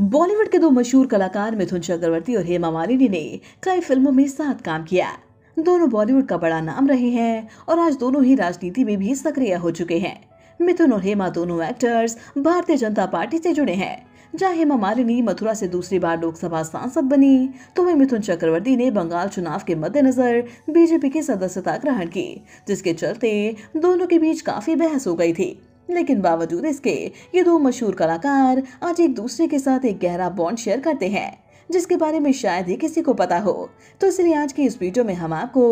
बॉलीवुड के दो मशहूर कलाकार मिथुन चक्रवर्ती और हेमा मालिनी ने कई फिल्मों में साथ काम किया दोनों बॉलीवुड का बड़ा नाम रहे हैं और आज दोनों ही राजनीति में भी सक्रिय हो चुके हैं मिथुन और हेमा दोनों एक्टर्स भारतीय जनता पार्टी से जुड़े हैं जहाँ हेमा मालिनी मथुरा से दूसरी बार लोकसभा सांसद बनी तो वही मिथुन चक्रवर्ती ने बंगाल चुनाव के मद्देनजर बीजेपी की सदस्यता ग्रहण की जिसके चलते दोनों के बीच काफी बहस हो गई थी लेकिन बावजूद इसके ये दो मशहूर कलाकार आज एक दूसरे के साथ एक गहरा बॉन्ड शेयर करते हैं जिसके बारे में शायद ही किसी को पता हो तो इसलिए आज की इस वीडियो में हम आपको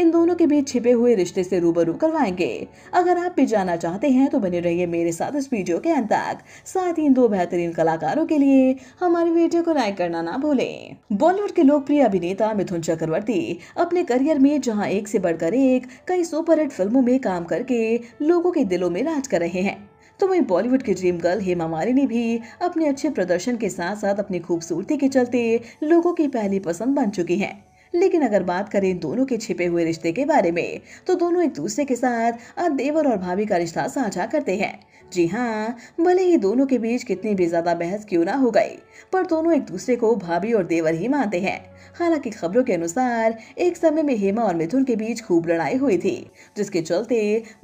इन दोनों के बीच छिपे हुए रिश्ते से रूबरू करवाएंगे अगर आप भी जाना चाहते हैं तो बने रहिए मेरे साथ इस वीडियो के अंत तक साथ ही इन दो बेहतरीन कलाकारों के लिए हमारी वीडियो को लाइक करना ना भूले बॉलीवुड के लोकप्रिय अभिनेता मिथुन चक्रवर्ती अपने करियर में जहाँ एक से बढ़कर एक कई सुपरहिट फिल्मों में काम करके लोगों के दिलों में राज कर रहे हैं तो वहीं बॉलीवुड की ड्रीम गर्ल हेमा मालिनी भी अपने अच्छे प्रदर्शन के साथ साथ अपनी खूबसूरती के चलते लोगों की पहली पसंद बन चुकी हैं लेकिन अगर बात करें दोनों के छिपे हुए रिश्ते के बारे में तो दोनों एक दूसरे के साथ देवर और भाभी का रिश्ता साझा करते हैं जी हाँ भले ही दोनों के बीच कितनी भी ज्यादा बहस क्यों ना हो गई पर दोनों एक दूसरे को भाभी और देवर ही मानते हैं हालांकि खबरों के अनुसार एक समय में हेमा और मिथुन के बीच खूब लड़ाई हुई थी जिसके चलते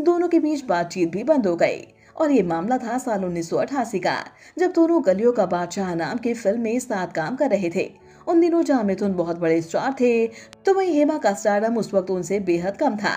दोनों के बीच बातचीत भी बंद हो गई और ये मामला था साल उन्नीस का जब दोनों गलियों का बादशाह नाम की फिल्म में साथ काम कर रहे थे उन दिनों जहां मिथुन बहुत बड़े स्टार थे तो वही हेमा का स्टारडम उस वक्त उनसे बेहद कम था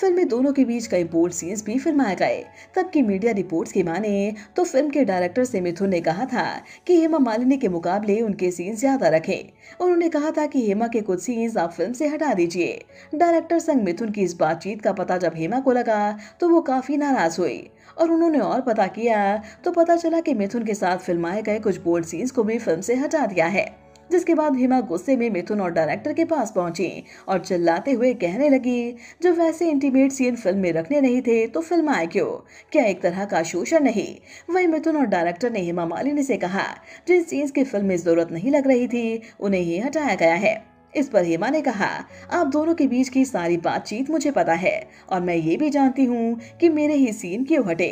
फिल्म में दोनों के बीच कई बोल्ड सीन्स भी फिल्माए गए तब की मीडिया रिपोर्ट्स की माने तो फिल्म के डायरेक्टर से मिथुन ने कहा था कि हेमा मालिनी के मुकाबले उनके सीन्स ज्यादा रखें उन्होंने कहा था कि हेमा के कुछ सीन्स आप फिल्म से हटा दीजिए डायरेक्टर संग मिथुन की इस बातचीत का पता जब हेमा को लगा तो वो काफी नाराज हुई और उन्होंने और पता किया तो पता चला कि मिथुन के साथ फिल्माए गए कुछ बोल्ड सीन्स को भी फिल्म से हटा दिया है जिसके बाद हेमा गुस्से में मिथुन और डायरेक्टर के पास पहुंची और चिल्लाते हुए कहने लगी जब वैसे इंटीमेट सीन फिल्म में रखने नहीं थे तो फिल्म आए क्यों क्या एक तरह का शोषण नहीं वही मिथुन और डायरेक्टर ने हेमा मालिनी से कहा जिन सीन्स की फिल्म में जरूरत नहीं लग रही थी उन्हें ही हटाया गया है इस पर हेमा ने कहा आप दोनों के बीच की सारी बातचीत मुझे पता है और मैं ये भी जानती हूँ कि मेरे ही सीन क्यों हटे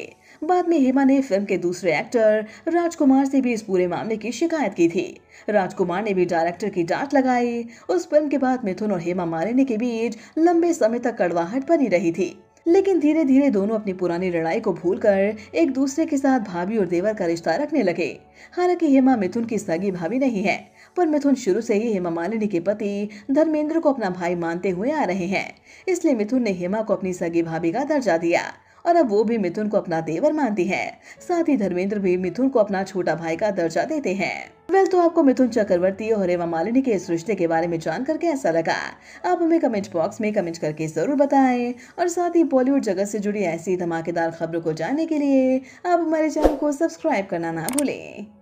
बाद में हेमा ने फिल्म के दूसरे एक्टर राजकुमार से भी इस पूरे मामले की शिकायत की थी राजकुमार ने भी डायरेक्टर की डांट लगाई उस फिल्म के बाद मिथुन और हेमा मालिनी के बीच लंबे समय तक कड़वाहट बनी रही थी लेकिन धीरे धीरे दोनों अपनी पुरानी लड़ाई को भूलकर एक दूसरे के साथ भाभी और देवर का रिश्ता रखने लगे हालांकि हेमा मिथुन की सगी भाभी नहीं है पर मिथुन शुरू से ही हेमा मालिनी के पति धर्मेंद्र को अपना भाई मानते हुए आ रहे हैं इसलिए मिथुन ने हेमा को अपनी सगी भाभी का दर्जा दिया और अब वो भी मिथुन को अपना देवर मानती है साथ ही धर्मेंद्र भी मिथुन को अपना छोटा भाई का दर्जा देते हैं वेल तो आपको मिथुन चक्रवर्ती और हेमा मालिनी के इस रिश्ते के बारे में जानकर कैसा लगा आप हमें कमेंट बॉक्स में कमेंट करके जरूर बताएं और साथ ही बॉलीवुड जगत से जुड़ी ऐसी धमाकेदार खबरों को जानने के लिए आप हमारे चैनल को सब्सक्राइब करना ना भूलें